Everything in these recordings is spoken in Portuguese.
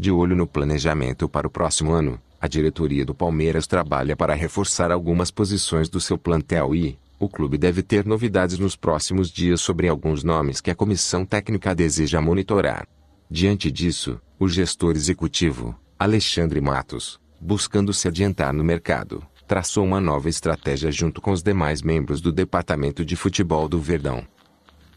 De olho no planejamento para o próximo ano, a diretoria do Palmeiras trabalha para reforçar algumas posições do seu plantel e, o clube deve ter novidades nos próximos dias sobre alguns nomes que a comissão técnica deseja monitorar. Diante disso, o gestor executivo, Alexandre Matos, buscando se adiantar no mercado, traçou uma nova estratégia junto com os demais membros do departamento de futebol do Verdão.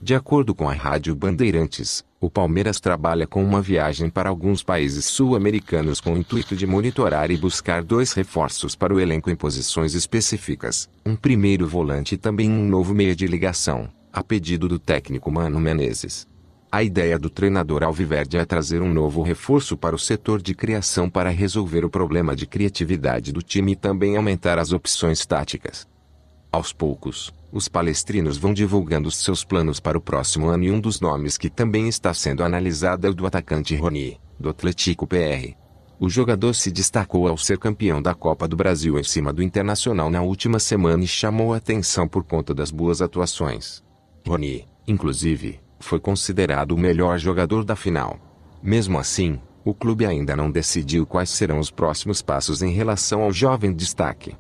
De acordo com a Rádio Bandeirantes, o Palmeiras trabalha com uma viagem para alguns países sul-americanos com o intuito de monitorar e buscar dois reforços para o elenco em posições específicas, um primeiro volante e também um novo meia de ligação, a pedido do técnico Mano Menezes. A ideia do treinador Alviverde é trazer um novo reforço para o setor de criação para resolver o problema de criatividade do time e também aumentar as opções táticas. Aos poucos, os palestrinos vão divulgando seus planos para o próximo ano e um dos nomes que também está sendo analisado é o do atacante Rony, do Atlético PR. O jogador se destacou ao ser campeão da Copa do Brasil em cima do Internacional na última semana e chamou atenção por conta das boas atuações. Rony, inclusive, foi considerado o melhor jogador da final. Mesmo assim, o clube ainda não decidiu quais serão os próximos passos em relação ao jovem destaque.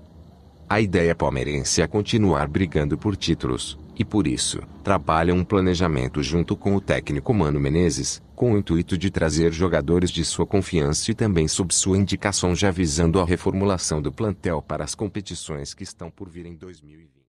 A ideia palmeirense é continuar brigando por títulos, e por isso, trabalha um planejamento junto com o técnico Mano Menezes, com o intuito de trazer jogadores de sua confiança e também sob sua indicação já visando a reformulação do plantel para as competições que estão por vir em 2020.